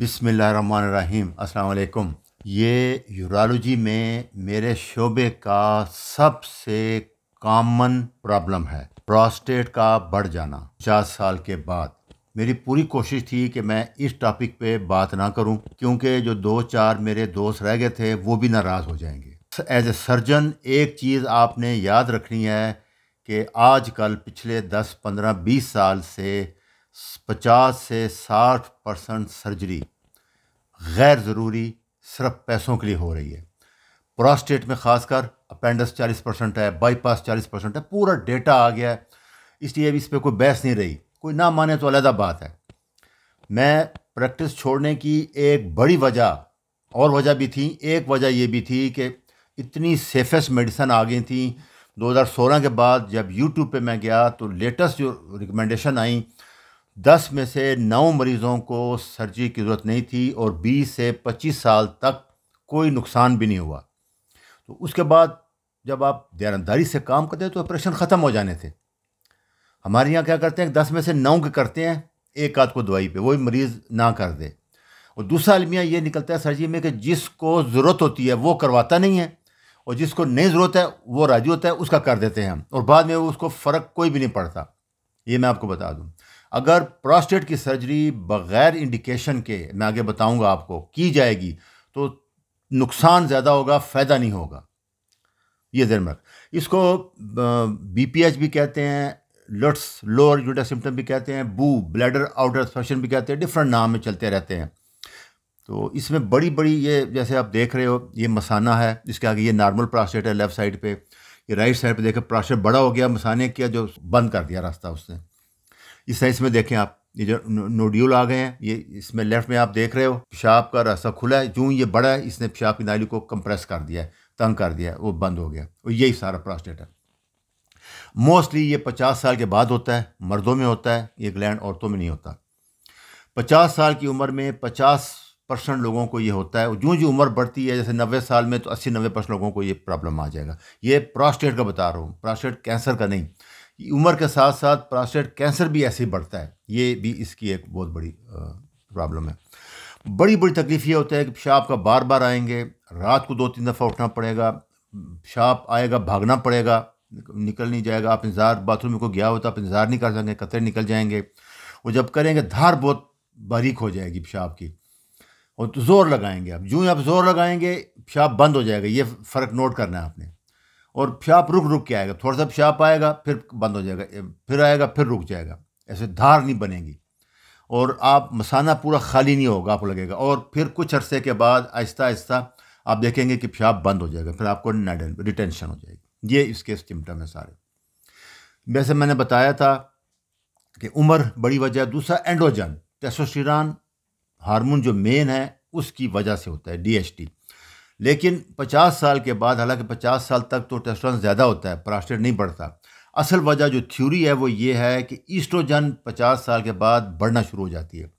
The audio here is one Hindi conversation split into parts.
बिसमीम अस्सलाम ये यूरोलॉजी में मेरे शोबे का सबसे कॉमन प्रॉब्लम है प्रोस्टेट का बढ़ जाना पचास साल के बाद मेरी पूरी कोशिश थी कि मैं इस टॉपिक पे बात ना करूं क्योंकि जो दो चार मेरे दोस्त रह गए थे वो भी नाराज़ हो जाएंगे एज ए सर्जन एक चीज़ आपने याद रखनी है कि आजकल पिछले 10, 15, 20 साल से पचास से साठ परसेंट सर्जरी गैर ज़रूरी सिर्फ पैसों के लिए हो रही है प्रोस्टेट में खासकर अपेंडस चालीस परसेंट है बाईपास चालीस परसेंट है पूरा डेटा आ गया है इसलिए अभी इस पर कोई बहस नहीं रही कोई ना माने तो अलहदा बात है मैं प्रैक्टिस छोड़ने की एक बड़ी वजह और वजह भी थी एक वजह यह भी थी कि इतनी सेफेस्ट मेडिसन आ गई थी 2016 के बाद जब यूट्यूब पे मैं गया तो लेटेस्ट जो रिकमेंडेशन आई दस में से नौ मरीज़ों को सर्जरी की ज़रूरत नहीं थी और बीस से पच्चीस साल तक कोई नुकसान भी नहीं हुआ तो उसके बाद जब आप दयानदारी से काम करते हैं तो ऑपरेशन ख़त्म हो जाने थे हमारे यहाँ क्या करते हैं दस में से नौ के करते हैं एक आध को दवाई पे वही मरीज़ ना कर दे और दूसरा अलमिया ये निकलता है सर्जरी में कि जिसको ज़रूरत होती है वो करवाता नहीं है और जिसको नहीं ज़रूरत है वो राजी होता है उसका कर देते हैं हम और बाद में उसको फ़र्क कोई भी नहीं पड़ता ये मैं आपको बता दूँ अगर प्रोस्टेट की सर्जरी बग़ैर इंडिकेशन के मैं आगे बताऊंगा आपको की जाएगी तो नुकसान ज़्यादा होगा फ़ायदा नहीं होगा ये जहन में इसको बीपीएच भी कहते हैं लट्स लोअर यूटा सिम्टम भी कहते हैं बू ब्लैडर आउटर फैशन भी कहते हैं डिफरेंट नाम में चलते रहते हैं तो इसमें बड़ी बड़ी ये जैसे आप देख रहे हो ये मसाना है इसके आगे ये नॉर्मल प्रोस्टेट है लेफ़्ट साइड पे ये राइट साइड पे देखे प्रोस्टेट बड़ा हो गया मसाने किया जो बंद कर दिया रास्ता उसने इस साइंस में देखें आप ये जो नोड्यूल आ गए हैं ये इसमें लेफ्ट में आप देख रहे हो पेशाब का रास्ता खुला है जूँ ये बड़ा है इसने पेशाब की नाली को कंप्रेस कर दिया है तंग कर दिया है वो बंद हो गया और यही सारा प्रोस्टेट है मोस्टली ये पचास साल के बाद होता है मर्दों में होता है ये ग्लैंड औरतों में नहीं होता पचास साल की उम्र में पचास परसेंट लोगों को ये होता है जो जो उम्र बढ़ती है जैसे नब्बे साल में तो अस्सी नब्बे परसेंट लोगों को ये प्रॉब्लम आ जाएगा ये प्रोस्टेट का बता रहा हूँ प्रोस्टेट कैंसर का नहीं उम्र के साथ साथ प्रोस्टेट कैंसर भी ऐसे ही बढ़ता है ये भी इसकी एक बहुत बड़ी प्रॉब्लम है बड़ी बड़ी तकलीफ ये होता है कि पेशाब का बार बार आएंगे रात को दो तीन दफ़ा उठना पड़ेगा पेशाब आएगा भागना पड़ेगा निकल नहीं जाएगा आप इंतज़ार बाथरूम में को गया हो तो आप इंतज़ार नहीं कर सकेंगे कतरे निकल जाएंगे और जब करेंगे धार बहुत बारीक हो जाएगी पेशाब की और तो ज़ोर लगाएंगे आप जूँ आप ज़ोर लगाएंगे पेशाब बंद हो जाएगा ये फ़र्क नोट करना है आपने और फ्याप रुक रुक के आएगा थोड़ा सा फ्याप आएगा फिर बंद हो जाएगा फिर आएगा फिर रुक जाएगा ऐसे धार नहीं बनेगी और आप मसाना पूरा खाली नहीं होगा आपको लगेगा और फिर कुछ अरसे के बाद आहिस्ता आहिस्ता आप देखेंगे कि फ्याप बंद हो जाएगा फिर आपको रिटेंशन हो जाएगी ये इसके सिम्टम है सारे वैसे मैंने बताया था कि उम्र बड़ी वजह दूसरा एंड्रोजन टेस्टोस्टेरॉन हार्मोन जो मेन है उसकी वजह से होता है डीएचटी लेकिन 50 साल के बाद हालांकि 50 साल तक तो टेस्टोस्टेरोन ज़्यादा होता है प्रास्टेट नहीं बढ़ता असल वजह जो थ्योरी है वो ये है कि ईस्ट्रोजन 50 साल के बाद बढ़ना शुरू हो जाती है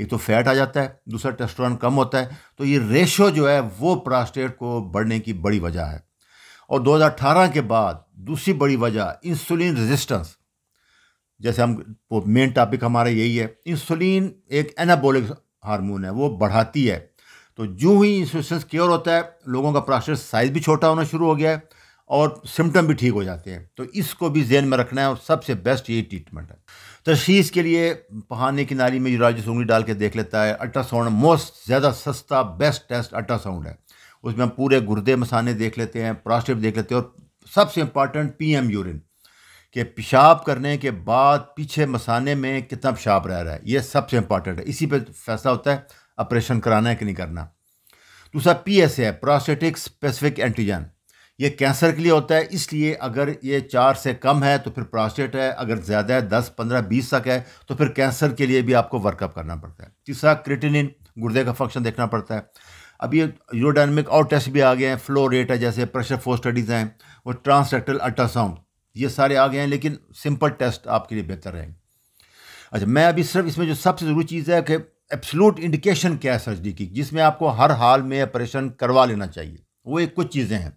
एक तो फैट आ जाता है दूसरा टेस्टोस्टेरोन कम होता है तो ये रेशो जो है वो प्रास्टेट को बढ़ने की बड़ी वजह है और दो के बाद दूसरी बड़ी वजह इंसुलिन रजिस्टेंस जैसे हम मेन टॉपिक हमारा यही है इंसुलिन एक एनाबोलिक हारमोन है वो बढ़ाती है तो जो ही इंसुलेशन क्योर होता है लोगों का प्लास्टर साइज़ भी छोटा होना शुरू हो गया है और सिम्टम भी ठीक हो जाते हैं तो इसको भी जेन में रखना है और सबसे बेस्ट यही ट्रीटमेंट है तशीस तो के लिए पहाने की नाली में यूराज उंगली डाल के देख लेता है अल्ट्रासाउंड मोस्ट ज़्यादा सस्ता बेस्ट टेस्ट अल्ट्रासाउंड है उसमें हम पूरे गुर्दे मसाने देख लेते हैं प्रोस्टेट देख लेते हैं और सबसे इंपॉर्टेंट पी यूरिन के पेशाब करने के बाद पीछे मसाने में कितना पेशाब रह रहा है ये सबसे इंपॉर्टेंट है इसी पर फैसला होता है ऑपरेशन कराना है कि नहीं करना दूसरा P S A prostatic specific antigen ये कैंसर के लिए होता है इसलिए अगर ये चार से कम है तो फिर प्रोस्टेट है अगर ज़्यादा है दस पंद्रह बीस तक है तो फिर कैंसर के लिए भी आपको वर्कअप करना पड़ता है तीसरा क्रिटिनिन गुर्दे का फंक्शन देखना पड़ता है अब ये यूरोडाइनमिक और टेस्ट भी आ गए हैं फ्लो रेट है जैसे प्रेशर फोर स्टडीज़ हैं और ट्रांसरेक्टल अल्ट्रासाउंड ये सारे आ गए हैं लेकिन सिंपल टेस्ट आपके लिए बेहतर रहेंगे अच्छा मैं अभी सिर्फ इसमें जो सबसे ज़रूरी चीज़ है कि एब्सलूट इंडिकेशन क्या है सर्जरी की जिसमें आपको हर हाल में ऑपरेशन करवा लेना चाहिए वो एक कुछ चीज़ें हैं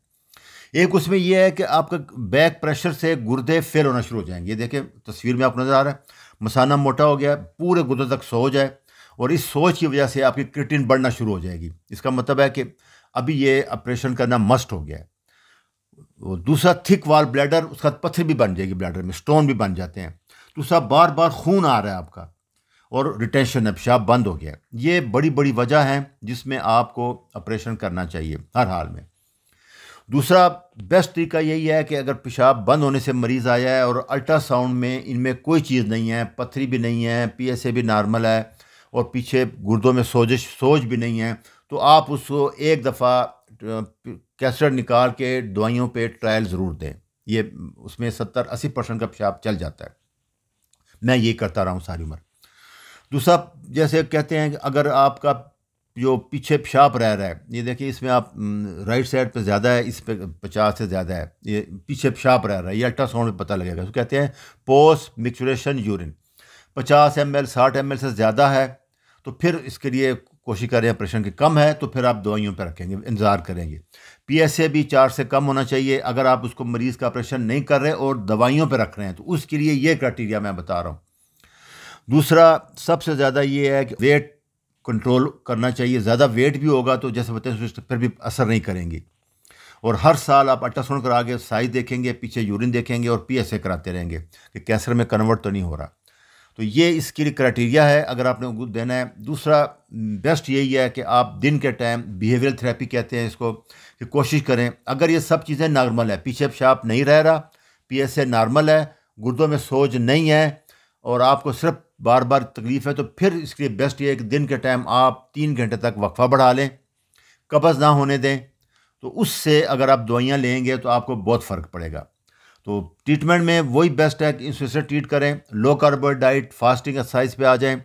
एक उसमें यह है कि आपका बैक प्रेशर से गुर्दे फेल होना शुरू हो जाएंगे ये देखें तस्वीर में आपको नज़र आ रहा है मसाना मोटा हो गया पूरे गुर्दे तक सो जाए और इस सोच की वजह से आपकी क्रिटिन बढ़ना शुरू हो जाएगी इसका मतलब है कि अभी ये ऑपरेशन करना मस्ट हो गया है दूसरा थिक वाल ब्लैडर उसका पत्थर भी बन जाएगी ब्लैडर में स्टोन भी बन जाते हैं दूसरा बार बार खून आ रहा है आपका और रिटेंशन अपशाप बंद हो गया ये बड़ी बड़ी वजह है जिसमें आपको ऑपरेशन करना चाहिए हर हाल में दूसरा बेस्ट तरीका यही है कि अगर पेशाब बंद होने से मरीज़ आया है और अल्ट्रासाउंड में इनमें कोई चीज़ नहीं है पथरी भी नहीं है पीएसए भी नॉर्मल है और पीछे गुर्दों में सोजिश सोज भी नहीं है तो आप उसको एक दफ़ा कैसर निकाल के दवाइयों पे ट्रायल ज़रूर दें ये उसमें सत्तर अस्सी परसेंट का पेशाब चल जाता है मैं ये करता रहा हूँ सारी उम्र दूसरा जैसे कहते हैं कि अगर आपका जो पीछे पेशाब रह रहा है ये देखिए इसमें आप राइट साइड पे ज़्यादा है इस पे पचास से ज़्यादा है ये पीछे पेशाब रह रहा है ये अल्ट्रासाउंड में पता लगेगा उसको कहते हैं पोस्ट मिक्सुरेशन यूरिन पचास एम एल साठ एम एल से ज़्यादा है तो फिर इसके लिए कोशिश करें ऑपरेशन के कम है तो फिर आप दवाइयों पर रखेंगे इंतज़ार करेंगे पी एस ए भी चार से कम होना चाहिए अगर आप उसको मरीज़ का ऑपरेशन नहीं कर रहे और दवाइयों पर रख रहे हैं तो उसके लिए ये क्राइटेरिया मैं बता रहा हूँ दूसरा सबसे ज़्यादा ये है कि वेट कंट्रोल करना चाहिए ज़्यादा वेट भी होगा तो जैसे बताए उस पर भी असर नहीं करेंगी और हर साल आप अल्ट्रासाउंड करा के साइज देखेंगे पीछे यूरिन देखेंगे और ए कराते रहेंगे कि कैंसर में कन्वर्ट तो नहीं हो रहा तो ये इसके लिए क्राइटेरिया है अगर आपने देना है दूसरा बेस्ट यही है कि आप दिन के टाइम बिहेवियर थेरेपी कहते हैं इसको कि कोशिश करें अगर ये सब चीज़ें नॉर्मल है पीछे पेशाब नहीं रह रहा ए नॉर्मल है गुर्दों में सोज नहीं है और आपको सिर्फ बार बार तकलीफ़ है तो फिर इसके लिए बेस्ट ये है कि दिन के टाइम आप तीन घंटे तक वक्फ़ा बढ़ा लें कब्ज़ ना होने दें तो उससे अगर आप दवाइयाँ लेंगे तो आपको बहुत फ़र्क पड़ेगा तो ट्रीटमेंट में वही बेस्ट है कि इससे ट्रीट करें low carb diet fasting exercise पे आ जाएं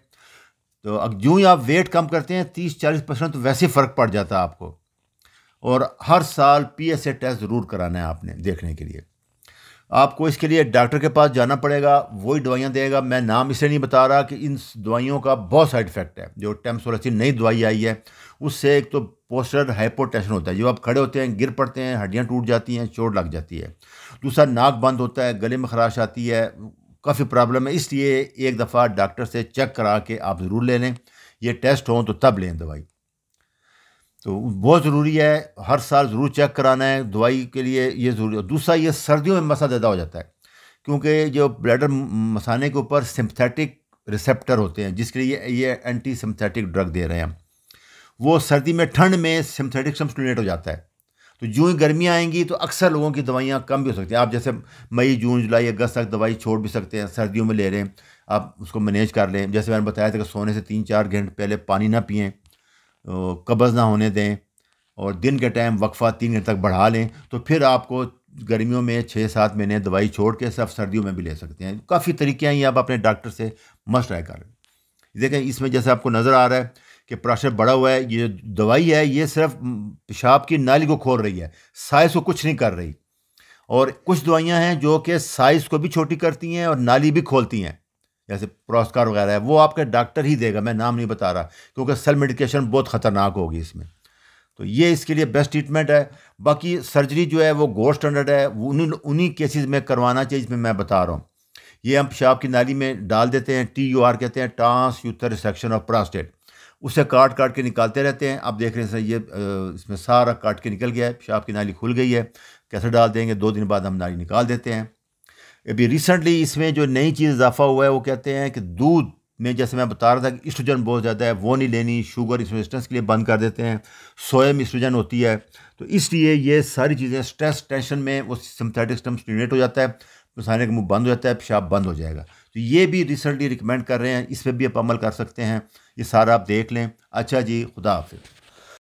तो अब जो ही आप वेट कम करते हैं तीस चालीस परसेंट तो वैसे फ़र्क पड़ जाता है आपको और हर साल पी टेस्ट ज़रूर कराना है आपने देखने के लिए आपको इसके लिए डॉक्टर के पास जाना पड़ेगा वही दवाइयाँ देगा मैं नाम इसलिए नहीं बता रहा कि इन दवाइयों का बहुत साइड इफेक्ट है जो टेम्सोरेसिन नई दवाई आई है उससे एक तो पोस्टर हाइपोटेंशन होता है जब आप खड़े होते हैं गिर पड़ते हैं हड्डियाँ टूट जाती हैं चोट लग जाती है दूसरा नाक बंद होता है गले में खराश आती है काफ़ी प्रॉब्लम है इसलिए एक दफ़ा डॉक्टर से चेक करा के आप ज़रूर ले लें ये टेस्ट हों तो तब लें दवाई तो बहुत ज़रूरी है हर साल ज़रूर चेक कराना है दवाई के लिए ये ज़रूरी है दूसरा ये सर्दियों में मसा ज़्यादा हो जाता है क्योंकि जो ब्लैडर मसाने के ऊपर सिम्पथेटिक रिसेप्टर होते हैं जिसके लिए ये एंटी सिम्पथेटिक ड्रग दे रहे हैं हम वो सर्दी में ठंड में सिम्पथेटिक स्टमुलेट हो जाता है तो जूँ ही गर्मियाँ आएंगी तो अक्सर लोगों की दवाइयाँ कम भी हो सकती हैं आप जैसे मई जून जुलाई अगस्त तक दवाई छोड़ भी सकते हैं सर्दियों में ले रहे हैं आप उसको मैनेज कर लें जैसे मैंने बताया था कि सोने से तीन चार घंटे पहले पानी ना पिएँ कब्ज़ ना होने दें और दिन के टाइम वक्फ़ा तीन घंटे तक बढ़ा लें तो फिर आपको गर्मियों में छः सात महीने दवाई छोड़ के सब सर्दियों में भी ले सकते हैं काफ़ी तरीके हैं ये आप अपने डॉक्टर से मस्ट राय कर देखें इसमें जैसे आपको नज़र आ रहा है कि प्रेशर बढ़ा हुआ है ये दवाई है ये सिर्फ पेशाब की नाली को खोल रही है साइज को कुछ नहीं कर रही और कुछ दवाइयाँ हैं जो कि साइज़ को भी छोटी करती हैं और नाली भी खोलती हैं जैसे पुरस्कार वगैरह है वो आपके डॉक्टर ही देगा मैं नाम नहीं बता रहा क्योंकि सेल मेडिकेशन बहुत ख़तरनाक होगी इसमें तो ये इसके लिए बेस्ट ट्रीटमेंट है बाकी सर्जरी जो है वो गोल्ड स्टैंडर्ड है उन्हीं उन्हीं केसेस में करवाना चाहिए जिसमें मैं बता रहा हूँ ये हम पेशाब की नाली में डाल देते हैं टी यू आर कहते हैं transurethral section of prostate उसे काट काट के निकालते रहते हैं आप देख रहे हैं सर ये इसमें सारा काट के निकल गया है पेशाब की नाली खुल गई है कैसे डाल देंगे दो दिन बाद हम नाली निकाल देते हैं अभी रिसेंटली इसमें जो नई चीज़ इजाफा हुआ है वो कहते हैं कि दूध में जैसे मैं बता रहा था कि स्ट्रोजन बहुत ज़्यादा है वो नहीं लेनी शुगर इस रेजिस्टेंस के लिए बंद कर देते हैं सोए में स्ट्रोजन होती है तो इसलिए ये सारी चीज़ें स्ट्रेस टेंशन में वो सिम्थेटिक सिस्टम स्टिमुलेट हो जाता है पसाने का मुँह बंद हो जाता है पेशाब बंद हो जाएगा तो ये भी रिसेंटली रिकमेंड कर रहे हैं इस पर भी आप अमल कर सकते हैं ये सारा आप देख लें अच्छा जी खुदा हाफिज़